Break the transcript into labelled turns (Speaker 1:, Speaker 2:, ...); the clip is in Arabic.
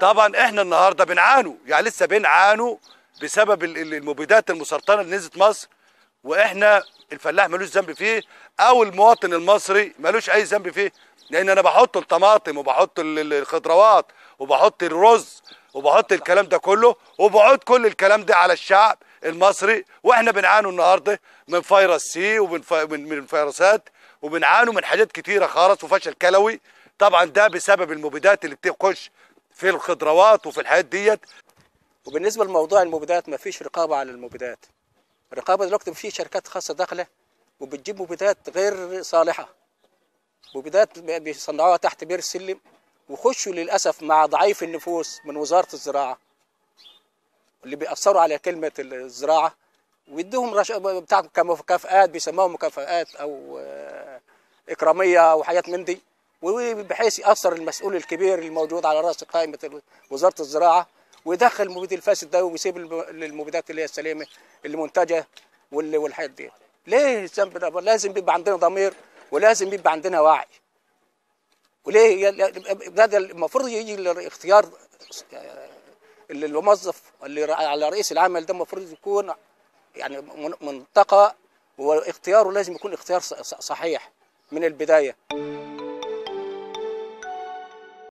Speaker 1: طبعا احنا النهارده بنعانوا يعني لسه بنعانوا بسبب المبيدات المسرطنه اللي نزلت مصر واحنا الفلاح ملوش ذنب فيه او المواطن المصري ملوش اي ذنب فيه لان انا بحط الطماطم وبحط الخضروات وبحط الرز وبحط الكلام ده كله وبعود كل الكلام ده على الشعب المصري واحنا بنعانوا النهارده من فيروس سي ومن في من فيروسات وبنعانوا من حاجات كتيره خالص وفشل كلوي طبعا ده بسبب المبيدات اللي بتخش في الخضروات وفي الحاجات ديت
Speaker 2: وبالنسبه لموضوع المبيدات ما فيش رقابه على المبيدات الرقابه دلوقتي في شركات خاصه داخله وبتجيب مبيدات غير صالحه مبيدات بيصنعوها تحت بير السلم وخشوا للاسف مع ضعيف النفوس من وزاره الزراعه اللي بيأثروا على كلمه الزراعه ويدوهم رش... بتاع مكافآت بيسموها مكافآت او آه، اكراميه أو حاجات من دي وبحيث ياثر المسؤول الكبير الموجود على راس قائمه وزاره الزراعه ويدخل المبيد الفاسد ده ويسيب المبيدات اللي هي السليمه اللي منتجه والحاجات دي ليه الذنب ده لازم بيبقى عندنا ضمير ولازم بيبقى عندنا وعي وليه هذا المفروض يجي الاختيار آه، اللي الموظف اللي على رئيس العمل ده المفروض يكون يعني منطقه واختياره لازم يكون اختيار صحيح من البدايه